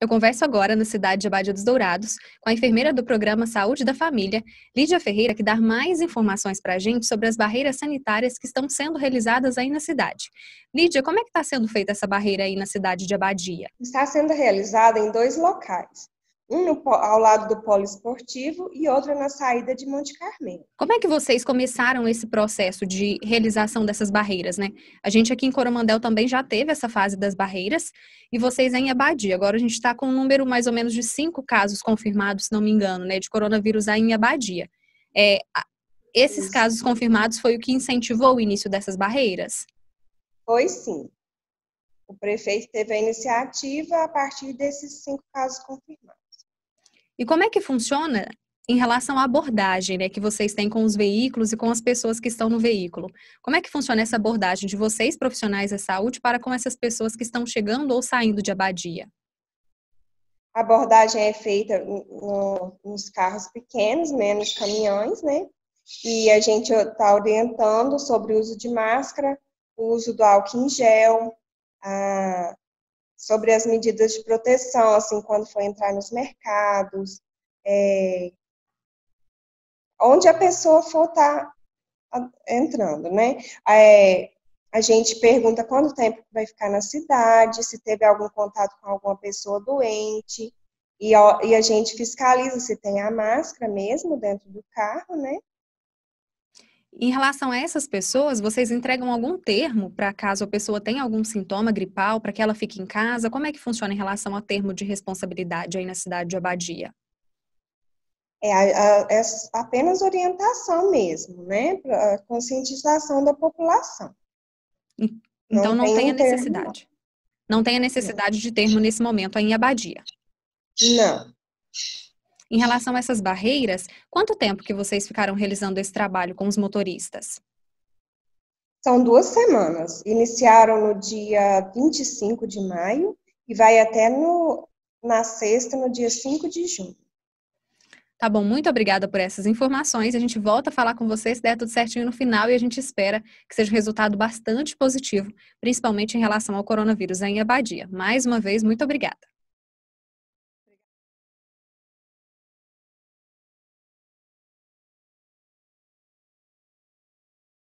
Eu converso agora na cidade de Abadia dos Dourados com a enfermeira do programa Saúde da Família, Lídia Ferreira, que dá mais informações para a gente sobre as barreiras sanitárias que estão sendo realizadas aí na cidade. Lídia, como é que está sendo feita essa barreira aí na cidade de Abadia? Está sendo realizada em dois locais um no, ao lado do polo esportivo e outro na saída de Monte Carmelo. Como é que vocês começaram esse processo de realização dessas barreiras, né? A gente aqui em Coromandel também já teve essa fase das barreiras e vocês em Abadia. Agora a gente está com um número mais ou menos de cinco casos confirmados, se não me engano, né, de coronavírus aí em Abadia. É, esses Isso. casos confirmados foi o que incentivou o início dessas barreiras? Foi sim. O prefeito teve a iniciativa a partir desses cinco casos confirmados. E como é que funciona em relação à abordagem né, que vocês têm com os veículos e com as pessoas que estão no veículo. Como é que funciona essa abordagem de vocês, profissionais da saúde, para com essas pessoas que estão chegando ou saindo de abadia? A abordagem é feita no, nos carros pequenos, menos né, caminhões, né? E a gente está orientando sobre o uso de máscara, o uso do álcool em gel, a, sobre as medidas de proteção, assim, quando for entrar nos mercados, é, onde a pessoa for estar tá entrando, né? É, a gente pergunta quanto tempo vai ficar na cidade, se teve algum contato com alguma pessoa doente, e, ó, e a gente fiscaliza se tem a máscara mesmo dentro do carro, né? Em relação a essas pessoas, vocês entregam algum termo para caso a pessoa tenha algum sintoma gripal, para que ela fique em casa? Como é que funciona em relação a termo de responsabilidade aí na cidade de Abadia? É, é apenas orientação mesmo, né? Pra conscientização da população. Então não, não tem, tem a necessidade. não. não tem a necessidade não. de termo nesse momento aí em Abadia. Não. Em relação a essas barreiras, quanto tempo que vocês ficaram realizando esse trabalho com os motoristas? São duas semanas. Iniciaram no dia 25 de maio e vai até no, na sexta, no dia 5 de junho. Tá bom, muito obrigada por essas informações. A gente volta a falar com vocês se der tudo certinho no final e a gente espera que seja um resultado bastante positivo, principalmente em relação ao coronavírus em Abadia. Mais uma vez, muito obrigada.